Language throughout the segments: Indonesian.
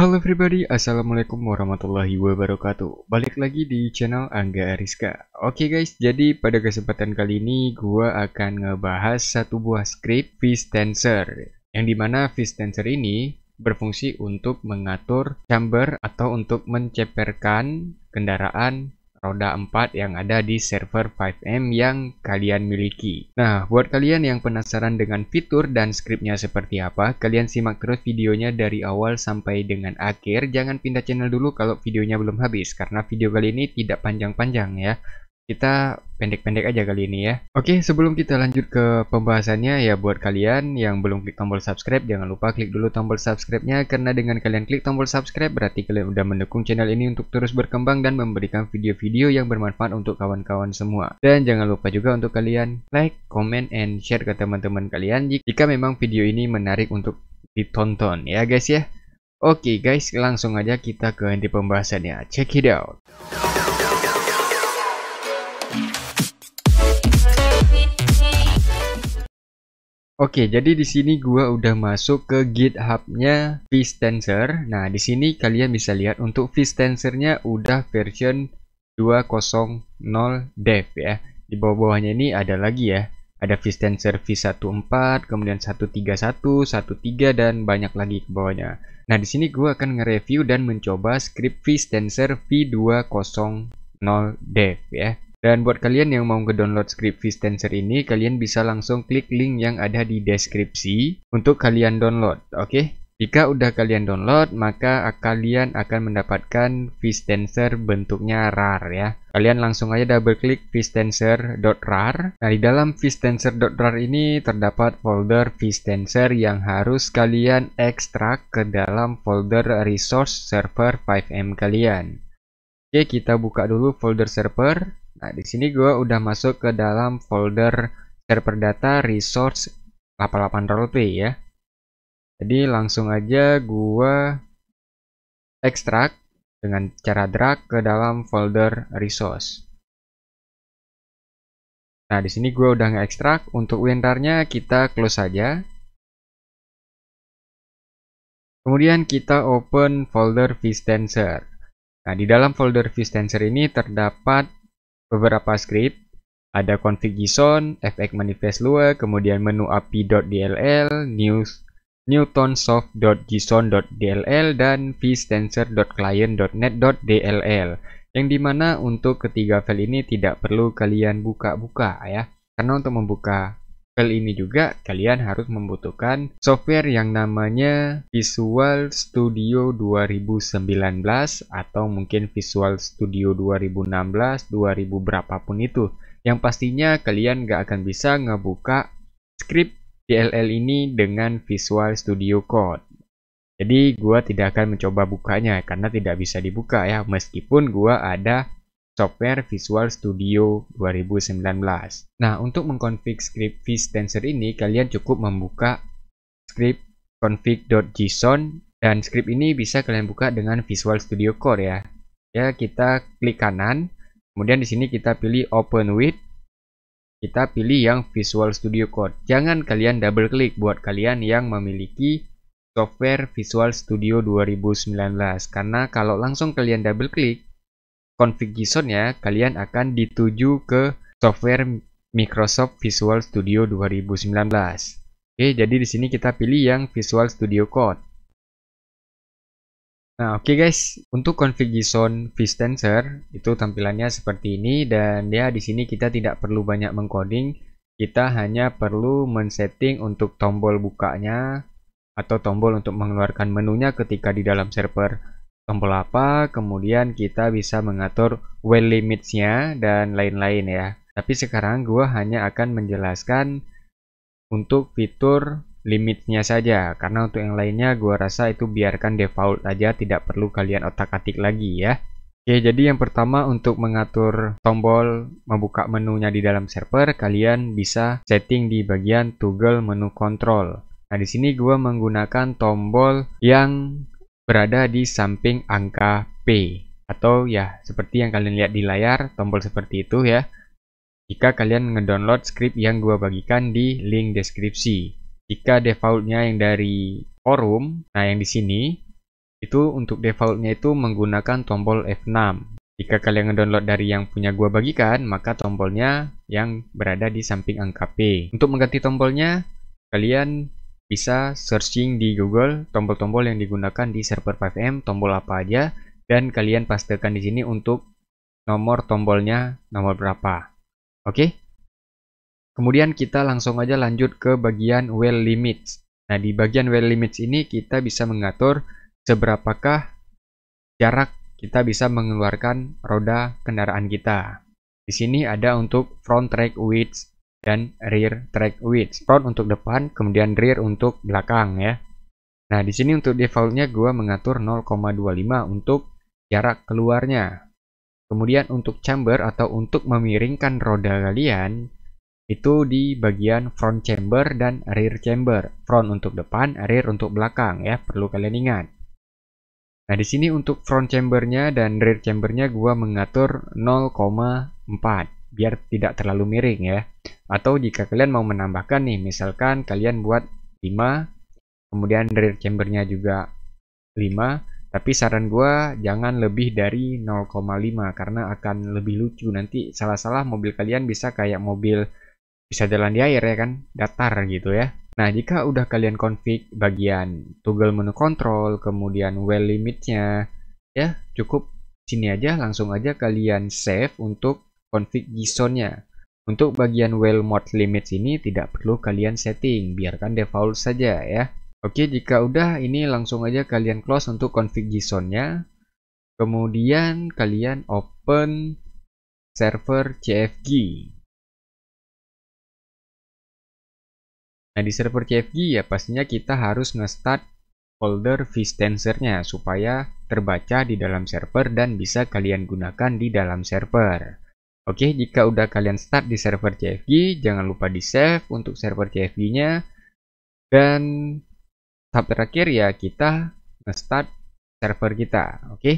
Halo everybody, assalamualaikum warahmatullahi wabarakatuh Balik lagi di channel Angga Ariska Oke okay guys, jadi pada kesempatan kali ini gue akan ngebahas satu buah script Fish Tensor, Yang dimana Fish Tensor ini berfungsi untuk mengatur chamber atau untuk menceperkan kendaraan roda 4 yang ada di server 5M yang kalian miliki. Nah, buat kalian yang penasaran dengan fitur dan scriptnya seperti apa, kalian simak terus videonya dari awal sampai dengan akhir. Jangan pindah channel dulu kalau videonya belum habis, karena video kali ini tidak panjang-panjang ya kita pendek-pendek aja kali ini ya. Oke, sebelum kita lanjut ke pembahasannya ya buat kalian yang belum klik tombol subscribe jangan lupa klik dulu tombol subscribe-nya karena dengan kalian klik tombol subscribe berarti kalian udah mendukung channel ini untuk terus berkembang dan memberikan video-video yang bermanfaat untuk kawan-kawan semua. Dan jangan lupa juga untuk kalian like, comment, and share ke teman-teman kalian jika memang video ini menarik untuk ditonton ya guys ya. Oke guys, langsung aja kita ke inti pembahasannya. Check it out. Oke, jadi di sini gua udah masuk ke GitHub-nya Vistensor. Nah, di sini kalian bisa lihat untuk Tensor-nya udah version 20 dev ya. Di bawah-bawahnya ini ada lagi ya. Ada Vistensor V14, kemudian 131, 13 dan banyak lagi ke bawahnya. Nah, di sini gua akan nge-review dan mencoba script Vistensor V2.0 dev ya. Dan buat kalian yang mau ngedownload script VStenser ini, kalian bisa langsung klik link yang ada di deskripsi untuk kalian download, oke? Okay? Jika udah kalian download, maka kalian akan mendapatkan VStenser bentuknya RAR ya. Kalian langsung aja double klik VStancer.RAR. Nah, di dalam VStancer.RAR ini terdapat folder vStenser yang harus kalian ekstrak ke dalam folder resource server 5M kalian. Oke, kita buka dulu folder server. Nah, di sini gue udah masuk ke dalam folder server data resource 88 roleplay ya. Jadi langsung aja gue ekstrak dengan cara drag ke dalam folder resource. Nah, di sini gue udah nge-ekstrak. Untuk winrarnya kita close saja. Kemudian kita open folder vstancer. Nah, di dalam folder vstancer ini terdapat beberapa script, ada config JSON, fx manifest lua, kemudian menu api.dll, news newtonsoft.json.dll dan vstensor.client.net.dll yang dimana untuk ketiga file ini tidak perlu kalian buka-buka ya karena untuk membuka Kali ini juga kalian harus membutuhkan software yang namanya Visual Studio 2019 atau mungkin Visual Studio 2016, 2000 berapapun itu. Yang pastinya kalian gak akan bisa ngebuka script DLL ini dengan Visual Studio Code. Jadi gue tidak akan mencoba bukanya karena tidak bisa dibuka ya meskipun gue ada Software Visual Studio 2019. Nah, untuk mengkonfig script vStensor ini, kalian cukup membuka script config.json dan script ini bisa kalian buka dengan Visual Studio Core ya. Ya, kita klik kanan, kemudian di sini kita pilih open with, kita pilih yang Visual Studio Code. Jangan kalian double klik buat kalian yang memiliki software Visual Studio 2019 karena kalau langsung kalian double klik config JSON-nya, kalian akan dituju ke software Microsoft Visual Studio 2019. Oke, jadi di sini kita pilih yang Visual Studio Code. Nah, oke guys, untuk config JSON vStensor itu tampilannya seperti ini dan ya di sini kita tidak perlu banyak mengcoding, kita hanya perlu men-setting untuk tombol bukanya atau tombol untuk mengeluarkan menunya ketika di dalam server Tombol apa? kemudian kita bisa mengatur well limitsnya dan lain-lain ya. Tapi sekarang gue hanya akan menjelaskan untuk fitur limitnya saja, karena untuk yang lainnya gue rasa itu biarkan default aja, tidak perlu kalian otak-atik lagi ya. Oke, jadi yang pertama untuk mengatur tombol membuka menunya di dalam server, kalian bisa setting di bagian toggle menu control. Nah, di sini gue menggunakan tombol yang berada di samping angka P. Atau ya, seperti yang kalian lihat di layar, tombol seperti itu ya. Jika kalian ngedownload script yang gua bagikan di link deskripsi. Jika defaultnya yang dari forum, nah yang di sini, itu untuk defaultnya itu menggunakan tombol F6. Jika kalian ngedownload dari yang punya gua bagikan, maka tombolnya yang berada di samping angka P. Untuk mengganti tombolnya, kalian bisa searching di Google tombol-tombol yang digunakan di server 5M, tombol apa aja, dan kalian pastikan di sini untuk nomor tombolnya nomor berapa. Oke? Okay? Kemudian kita langsung aja lanjut ke bagian well limits. Nah, di bagian well limits ini kita bisa mengatur seberapakah jarak kita bisa mengeluarkan roda kendaraan kita. Di sini ada untuk front track width, dan rear track width. Front untuk depan, kemudian rear untuk belakang ya. Nah, di sini untuk defaultnya gue mengatur 0,25 untuk jarak keluarnya. Kemudian untuk chamber atau untuk memiringkan roda kalian, itu di bagian front chamber dan rear chamber. Front untuk depan, rear untuk belakang ya, perlu kalian ingat. Nah, di sini untuk front chambernya dan rear chambernya gue mengatur 0,4 biar tidak terlalu miring ya. Atau jika kalian mau menambahkan nih, misalkan kalian buat 5, kemudian rear chambernya juga 5, tapi saran gue jangan lebih dari 0,5 karena akan lebih lucu nanti salah-salah mobil kalian bisa kayak mobil bisa jalan di air ya kan, datar gitu ya. Nah, jika udah kalian config bagian toggle menu control, kemudian well limitnya, ya cukup sini aja langsung aja kalian save untuk config JSON-nya. Untuk bagian well mode limits ini tidak perlu kalian setting, biarkan default saja ya. Oke, jika udah ini langsung aja kalian close untuk config JSON-nya. Kemudian kalian open server CFG. Nah, di server CFG ya pastinya kita harus nge-start folder nya supaya terbaca di dalam server dan bisa kalian gunakan di dalam server. Oke, jika udah kalian start di server CFG, jangan lupa di save untuk server CFG-nya. Dan tahap terakhir ya kita nge-start server kita, oke?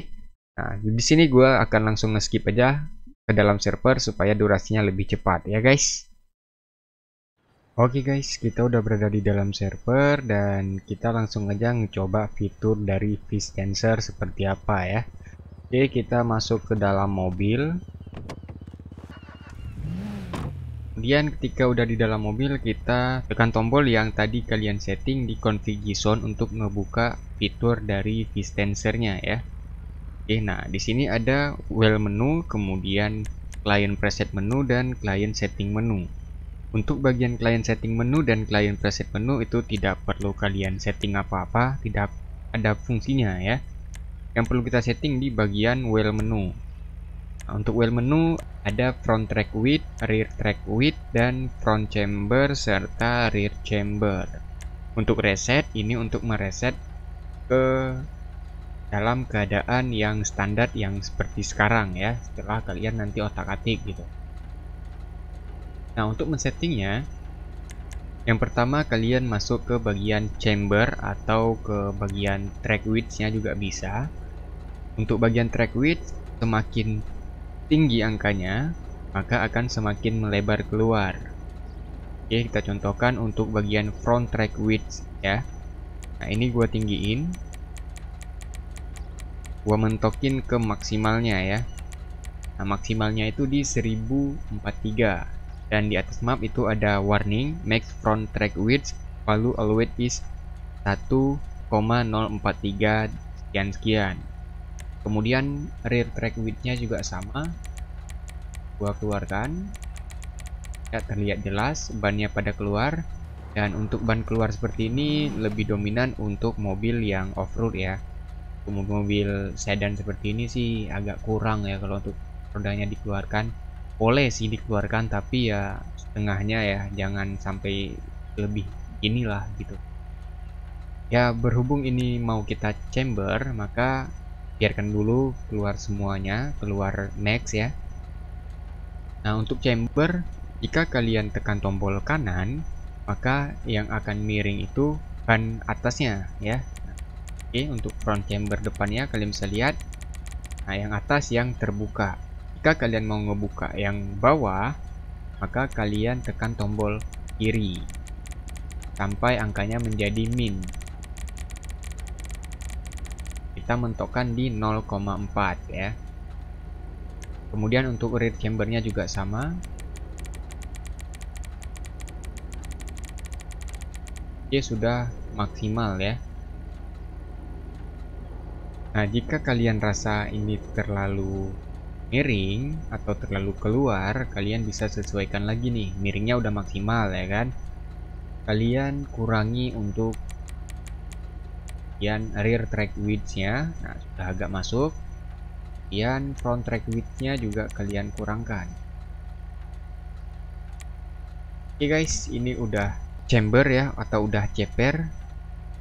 Nah, di sini gue akan langsung nge-skip aja ke dalam server supaya durasinya lebih cepat ya guys. Oke guys, kita udah berada di dalam server dan kita langsung aja ngecoba fitur dari fish sensor seperti apa ya. Oke, kita masuk ke dalam mobil. Kemudian ketika udah di dalam mobil kita tekan tombol yang tadi kalian setting di config zone untuk ngebuka fitur dari V-nya ya. Oke, nah di sini ada well menu, kemudian client preset menu dan client setting menu. Untuk bagian client setting menu dan client preset menu itu tidak perlu kalian setting apa-apa, tidak ada fungsinya ya. Yang perlu kita setting di bagian well menu. Untuk wheel menu ada front track width, rear track width, dan front chamber serta rear chamber. Untuk reset ini untuk mereset ke dalam keadaan yang standar yang seperti sekarang ya, setelah kalian nanti otak-atik gitu. Nah, untuk men-settingnya yang pertama kalian masuk ke bagian chamber atau ke bagian track widthnya juga bisa. Untuk bagian track width semakin tinggi angkanya, maka akan semakin melebar keluar. Oke, kita contohkan untuk bagian front track width ya. Nah, ini gua tinggiin. Gua mentokin ke maksimalnya ya. Nah, maksimalnya itu di 1043 dan di atas map itu ada warning max front track width value always is 1,043 sekian sekian kemudian rear track widthnya juga sama gua keluarkan ya terlihat jelas bannya pada keluar dan untuk ban keluar seperti ini lebih dominan untuk mobil yang off-road ya untuk mobil sedan seperti ini sih agak kurang ya kalau untuk rodanya dikeluarkan boleh sih dikeluarkan tapi ya setengahnya ya jangan sampai lebih inilah gitu ya berhubung ini mau kita chamber maka biarkan dulu keluar semuanya keluar max ya nah untuk chamber jika kalian tekan tombol kanan maka yang akan miring itu ban atasnya ya oke untuk front chamber depannya kalian bisa lihat nah yang atas yang terbuka jika kalian mau ngebuka yang bawah maka kalian tekan tombol kiri sampai angkanya menjadi min kita mentokkan di 0,4 ya kemudian untuk rear chambernya juga sama dia sudah maksimal ya nah jika kalian rasa ini terlalu miring atau terlalu keluar kalian bisa sesuaikan lagi nih miringnya udah maksimal ya kan kalian kurangi untuk bagian rear track width-nya. Nah, sudah agak masuk. Kemudian front track width-nya juga kalian kurangkan. Oke okay guys, ini udah chamber ya atau udah ceper.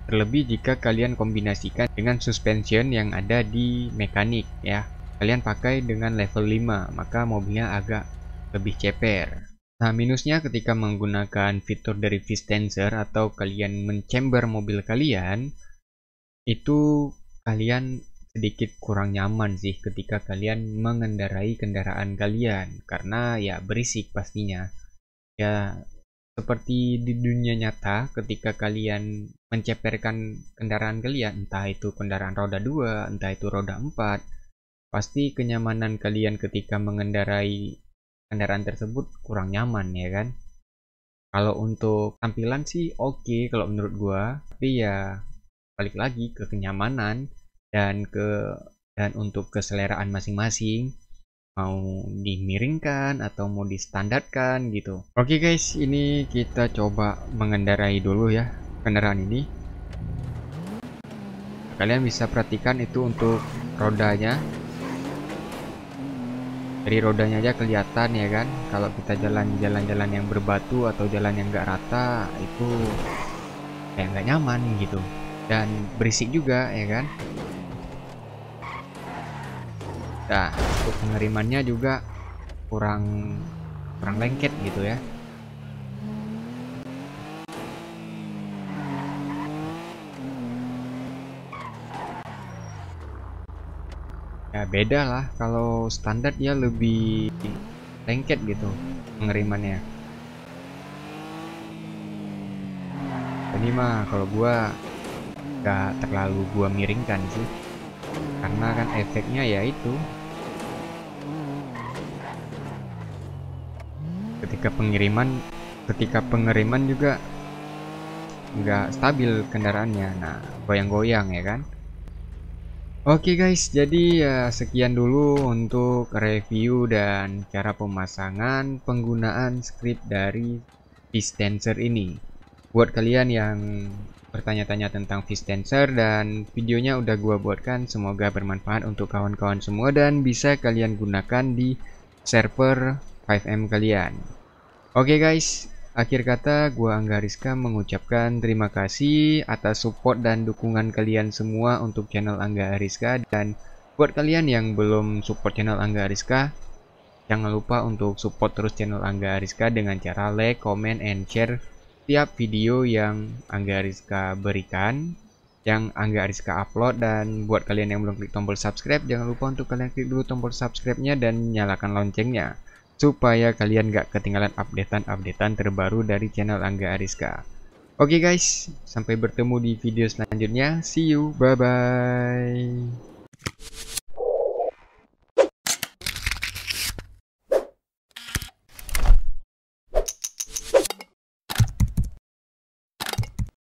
Terlebih jika kalian kombinasikan dengan suspension yang ada di mekanik ya. Kalian pakai dengan level 5, maka mobilnya agak lebih ceper. Nah, minusnya ketika menggunakan fitur dari tensor atau kalian menchamber mobil kalian, itu kalian sedikit kurang nyaman sih ketika kalian mengendarai kendaraan kalian karena ya berisik pastinya ya seperti di dunia nyata ketika kalian menceperkan kendaraan kalian entah itu kendaraan roda 2 entah itu roda 4 pasti kenyamanan kalian ketika mengendarai kendaraan tersebut kurang nyaman ya kan kalau untuk tampilan sih oke okay, kalau menurut gua tapi ya balik lagi ke kenyamanan dan ke dan untuk keseleraan masing-masing mau dimiringkan atau mau distandarkan gitu oke okay guys ini kita coba mengendarai dulu ya kendaraan ini kalian bisa perhatikan itu untuk rodanya dari rodanya aja kelihatan ya kan kalau kita jalan jalan-jalan yang berbatu atau jalan yang gak rata itu kayak gak nyaman gitu dan berisik juga ya kan nah untuk pengirimannya juga kurang kurang lengket gitu ya ya beda lah kalau standar ya lebih lengket gitu pengirimannya ini mah kalau gua gak terlalu gua miringkan sih karena kan efeknya ya itu ketika pengiriman ketika pengiriman juga nggak stabil kendaraannya nah goyang-goyang ya kan Oke okay guys, jadi ya sekian dulu untuk review dan cara pemasangan penggunaan script dari Distancer ini. Buat kalian yang bertanya-tanya tentang fish dancer dan videonya udah gua buatkan semoga bermanfaat untuk kawan-kawan semua dan bisa kalian gunakan di server 5M kalian. Oke okay guys, akhir kata gua Angga Rizka mengucapkan terima kasih atas support dan dukungan kalian semua untuk channel Angga Rizka dan buat kalian yang belum support channel Angga Rizka jangan lupa untuk support terus channel Angga Rizka dengan cara like, comment, and share setiap video yang Angga Ariska berikan, yang Angga Ariska upload dan buat kalian yang belum klik tombol subscribe jangan lupa untuk kalian klik dulu tombol subscribe-nya dan nyalakan loncengnya supaya kalian gak ketinggalan updatean-updatean terbaru dari channel Angga Ariska. Oke okay guys, sampai bertemu di video selanjutnya. See you, bye-bye.